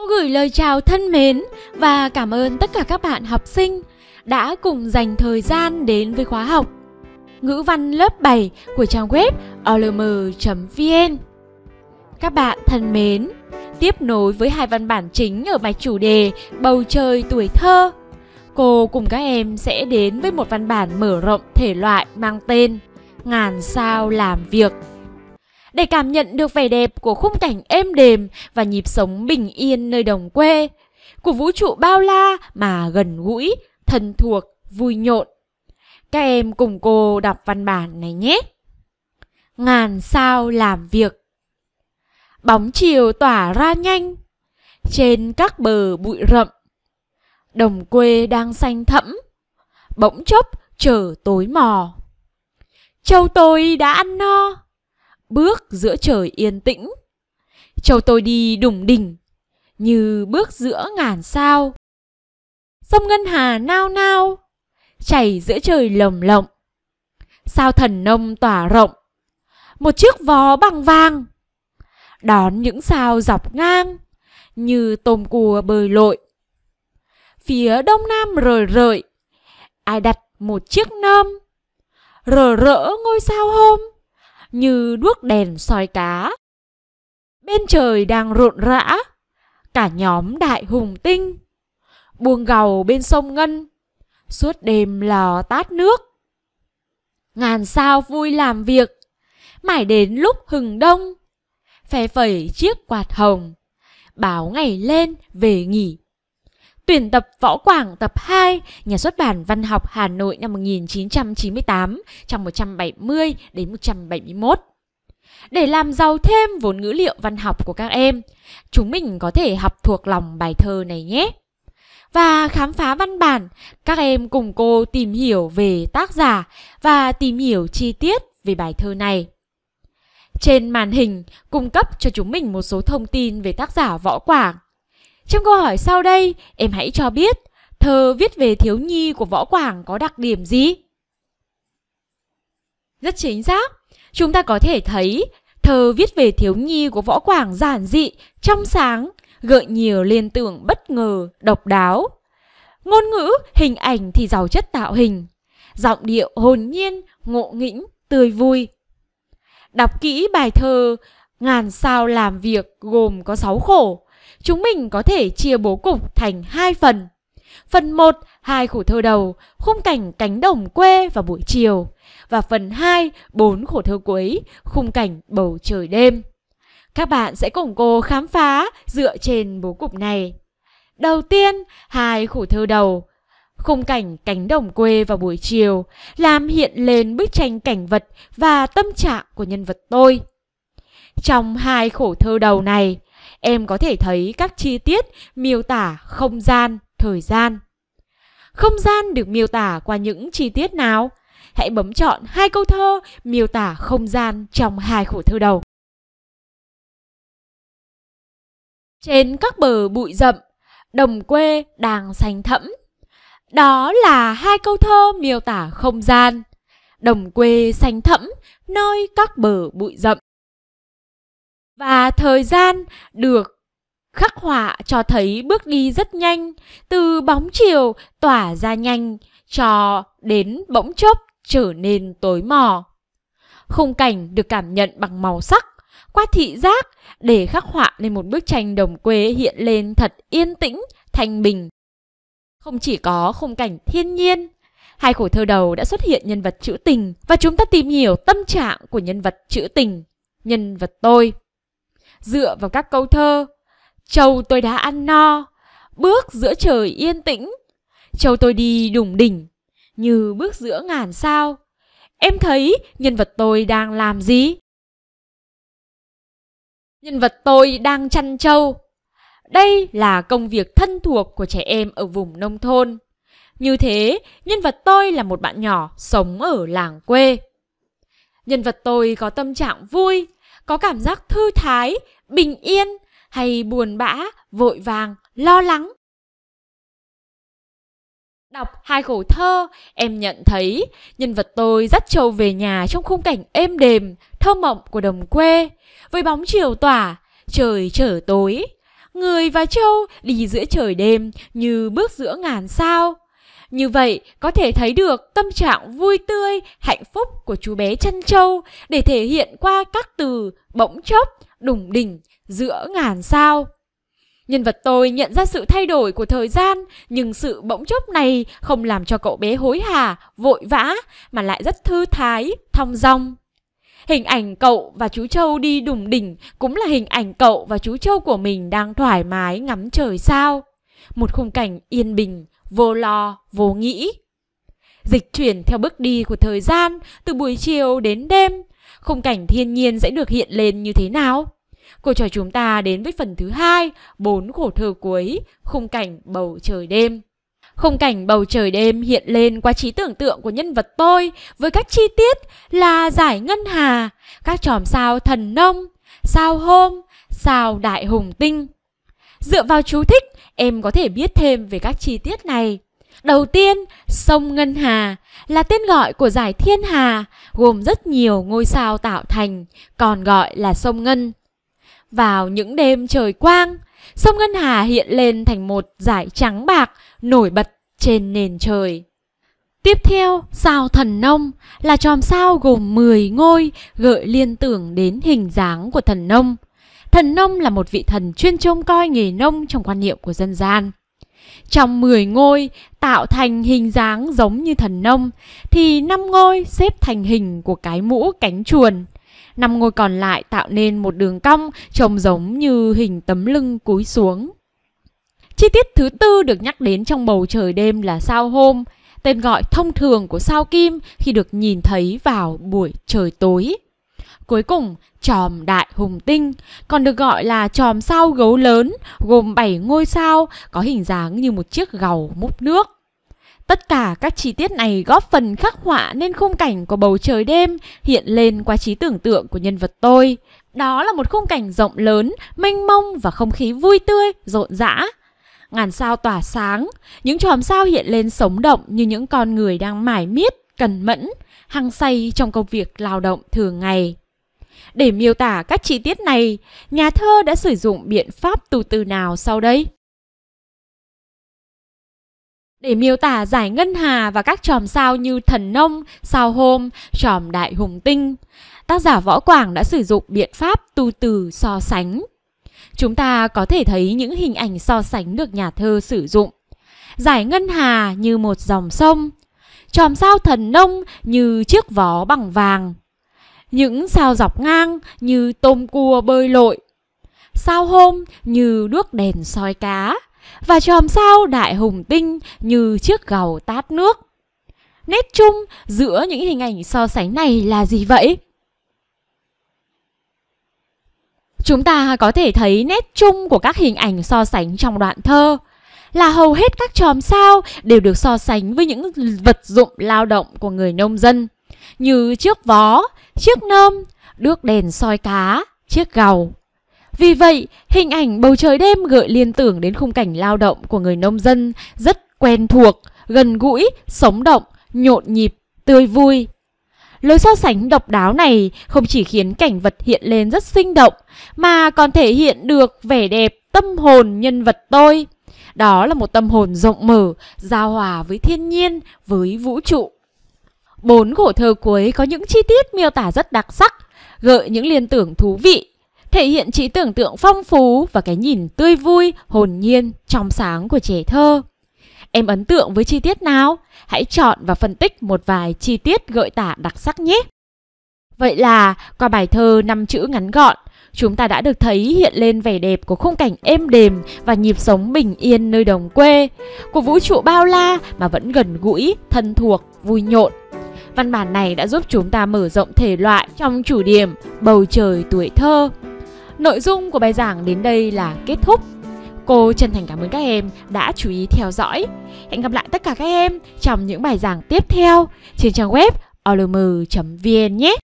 Cô gửi lời chào thân mến và cảm ơn tất cả các bạn học sinh đã cùng dành thời gian đến với khóa học ngữ văn lớp 7 của trang web olm.vn. Các bạn thân mến, tiếp nối với hai văn bản chính ở bài chủ đề Bầu trời tuổi thơ, cô cùng các em sẽ đến với một văn bản mở rộng thể loại mang tên Ngàn sao làm việc để cảm nhận được vẻ đẹp của khung cảnh êm đềm và nhịp sống bình yên nơi đồng quê, của vũ trụ bao la mà gần gũi, thân thuộc, vui nhộn. Các em cùng cô đọc văn bản này nhé. Ngàn sao làm việc Bóng chiều tỏa ra nhanh Trên các bờ bụi rậm Đồng quê đang xanh thẫm Bỗng chốc trở tối mò Châu tôi đã ăn no bước giữa trời yên tĩnh châu tôi đi đủng đỉnh như bước giữa ngàn sao sông ngân hà nao nao chảy giữa trời lồng lộng sao thần nông tỏa rộng một chiếc vó bằng vàng đón những sao dọc ngang như tôm cua bơi lội phía đông nam rời rời ai đặt một chiếc nơm rờ rỡ ngôi sao hôm như đuốc đèn soi cá. Bên trời đang rộn rã, cả nhóm đại hùng tinh. Buông gầu bên sông Ngân, suốt đêm lò tát nước. Ngàn sao vui làm việc, mãi đến lúc hừng đông. Phè phẩy chiếc quạt hồng, báo ngày lên về nghỉ Tuyển tập Võ Quảng tập 2, Nhà xuất bản Văn học Hà Nội năm 1998 trong 170 đến 171. Để làm giàu thêm vốn ngữ liệu văn học của các em, chúng mình có thể học thuộc lòng bài thơ này nhé. Và khám phá văn bản, các em cùng cô tìm hiểu về tác giả và tìm hiểu chi tiết về bài thơ này. Trên màn hình, cung cấp cho chúng mình một số thông tin về tác giả Võ Quảng, trong câu hỏi sau đây, em hãy cho biết thơ viết về thiếu nhi của Võ Quảng có đặc điểm gì? Rất chính xác. Chúng ta có thể thấy thơ viết về thiếu nhi của Võ Quảng giản dị, trong sáng, gợi nhiều liên tưởng bất ngờ, độc đáo. Ngôn ngữ, hình ảnh thì giàu chất tạo hình. Giọng điệu hồn nhiên, ngộ nghĩnh, tươi vui. Đọc kỹ bài thơ Ngàn sao làm việc gồm có 6 khổ Chúng mình có thể chia bố cục thành hai phần. Phần 1, hai khổ thơ đầu, khung cảnh cánh đồng quê vào buổi chiều. Và phần 2, bốn khổ thơ cuối, khung cảnh bầu trời đêm. Các bạn sẽ cùng cô khám phá dựa trên bố cục này. Đầu tiên, hai khổ thơ đầu, khung cảnh cánh đồng quê vào buổi chiều làm hiện lên bức tranh cảnh vật và tâm trạng của nhân vật tôi. Trong hai khổ thơ đầu này, em có thể thấy các chi tiết miêu tả không gian, thời gian. Không gian được miêu tả qua những chi tiết nào? Hãy bấm chọn hai câu thơ miêu tả không gian trong hai khổ thơ đầu. Trên các bờ bụi rậm, đồng quê đang xanh thẫm. Đó là hai câu thơ miêu tả không gian. Đồng quê xanh thẫm, nơi các bờ bụi rậm và thời gian được khắc họa cho thấy bước đi rất nhanh, từ bóng chiều tỏa ra nhanh cho đến bỗng chốc trở nên tối mò. Khung cảnh được cảm nhận bằng màu sắc, qua thị giác để khắc họa nên một bức tranh đồng quê hiện lên thật yên tĩnh, thanh bình. Không chỉ có khung cảnh thiên nhiên, hai khổ thơ đầu đã xuất hiện nhân vật trữ tình và chúng ta tìm hiểu tâm trạng của nhân vật trữ tình, nhân vật tôi dựa vào các câu thơ Châu tôi đã ăn no, bước giữa trời yên tĩnh, châu tôi đi đủng đỉnh, như bước giữa ngàn sao. Em thấy nhân vật tôi đang làm gì? Nhân vật tôi đang chăn trâu. Đây là công việc thân thuộc của trẻ em ở vùng nông thôn. Như thế, nhân vật tôi là một bạn nhỏ sống ở làng quê. Nhân vật tôi có tâm trạng vui, có cảm giác thư thái, bình yên hay buồn bã, vội vàng, lo lắng. Đọc hai khổ thơ, em nhận thấy nhân vật tôi dắt trâu về nhà trong khung cảnh êm đềm, thơ mộng của đồng quê. Với bóng chiều tỏa, trời trở tối, người và trâu đi giữa trời đêm như bước giữa ngàn sao. Như vậy, có thể thấy được tâm trạng vui tươi, hạnh phúc của chú bé chân trâu để thể hiện qua các từ bỗng chốc, đủng đỉnh, giữa ngàn sao. Nhân vật tôi nhận ra sự thay đổi của thời gian, nhưng sự bỗng chốc này không làm cho cậu bé hối hả, vội vã, mà lại rất thư thái, thong dong. Hình ảnh cậu và chú Châu đi đùng đỉnh cũng là hình ảnh cậu và chú Châu của mình đang thoải mái ngắm trời sao. Một khung cảnh yên bình, vô lo, vô nghĩ dịch chuyển theo bước đi của thời gian từ buổi chiều đến đêm. Khung cảnh thiên nhiên sẽ được hiện lên như thế nào? Cô trò chúng ta đến với phần thứ hai, bốn khổ thơ cuối, khung cảnh bầu trời đêm. Khung cảnh bầu trời đêm hiện lên qua trí tưởng tượng của nhân vật tôi với các chi tiết là giải ngân hà, các chòm sao thần nông, sao hôm, sao đại hùng tinh. Dựa vào chú thích, em có thể biết thêm về các chi tiết này. Đầu tiên, sông Ngân Hà là tên gọi của giải Thiên Hà, gồm rất nhiều ngôi sao tạo thành, còn gọi là sông Ngân. Vào những đêm trời quang, sông Ngân Hà hiện lên thành một dải trắng bạc nổi bật trên nền trời. Tiếp theo, sao thần nông là chòm sao gồm 10 ngôi gợi liên tưởng đến hình dáng của thần nông. Thần nông là một vị thần chuyên trông coi nghề nông trong quan niệm của dân gian. Trong 10 ngôi tạo thành hình dáng giống như thần nông thì 5 ngôi xếp thành hình của cái mũ cánh chuồn. 5 ngôi còn lại tạo nên một đường cong trông giống như hình tấm lưng cúi xuống. Chi tiết thứ tư được nhắc đến trong bầu trời đêm là sao hôm, tên gọi thông thường của sao kim khi được nhìn thấy vào buổi trời tối. Cuối cùng, tròm đại hùng tinh còn được gọi là tròm sao gấu lớn gồm 7 ngôi sao có hình dáng như một chiếc gầu múc nước. Tất cả các chi tiết này góp phần khắc họa nên khung cảnh của bầu trời đêm hiện lên qua trí tưởng tượng của nhân vật tôi. Đó là một khung cảnh rộng lớn, mênh mông và không khí vui tươi, rộn rã. Ngàn sao tỏa sáng, những chòm sao hiện lên sống động như những con người đang mải miết, cần mẫn, hăng say trong công việc lao động thường ngày. Để miêu tả các chi tiết này, nhà thơ đã sử dụng biện pháp từ từ nào sau đây? Để miêu tả giải ngân hà và các chòm sao như thần nông, sao hôm, chòm đại hùng tinh, tác giả Võ Quảng đã sử dụng biện pháp tu từ so sánh. Chúng ta có thể thấy những hình ảnh so sánh được nhà thơ sử dụng. Giải ngân hà như một dòng sông, chòm sao thần nông như chiếc vó bằng vàng, những sao dọc ngang như tôm cua bơi lội, sao hôm như đuốc đèn soi cá, và chòm sao đại hùng tinh như chiếc gầu tát nước. Nét chung giữa những hình ảnh so sánh này là gì vậy? Chúng ta có thể thấy nét chung của các hình ảnh so sánh trong đoạn thơ là hầu hết các chòm sao đều được so sánh với những vật dụng lao động của người nông dân như chiếc vó, chiếc nơm, đước đèn soi cá, chiếc gầu. Vì vậy, hình ảnh bầu trời đêm gợi liên tưởng đến khung cảnh lao động của người nông dân rất quen thuộc, gần gũi, sống động, nhộn nhịp, tươi vui. Lối so sánh độc đáo này không chỉ khiến cảnh vật hiện lên rất sinh động mà còn thể hiện được vẻ đẹp tâm hồn nhân vật tôi. Đó là một tâm hồn rộng mở, giao hòa với thiên nhiên, với vũ trụ. Bốn khổ thơ cuối có những chi tiết miêu tả rất đặc sắc, gợi những liên tưởng thú vị, thể hiện trí tưởng tượng phong phú và cái nhìn tươi vui, hồn nhiên, trong sáng của trẻ thơ. Em ấn tượng với chi tiết nào? Hãy chọn và phân tích một vài chi tiết gợi tả đặc sắc nhé. Vậy là qua bài thơ năm chữ ngắn gọn, chúng ta đã được thấy hiện lên vẻ đẹp của khung cảnh êm đềm và nhịp sống bình yên nơi đồng quê, của vũ trụ bao la mà vẫn gần gũi, thân thuộc, vui nhộn Văn bản này đã giúp chúng ta mở rộng thể loại trong chủ điểm Bầu trời tuổi thơ. Nội dung của bài giảng đến đây là kết thúc. Cô chân thành cảm ơn các em đã chú ý theo dõi. Hẹn gặp lại tất cả các em trong những bài giảng tiếp theo trên trang web olm.vn nhé.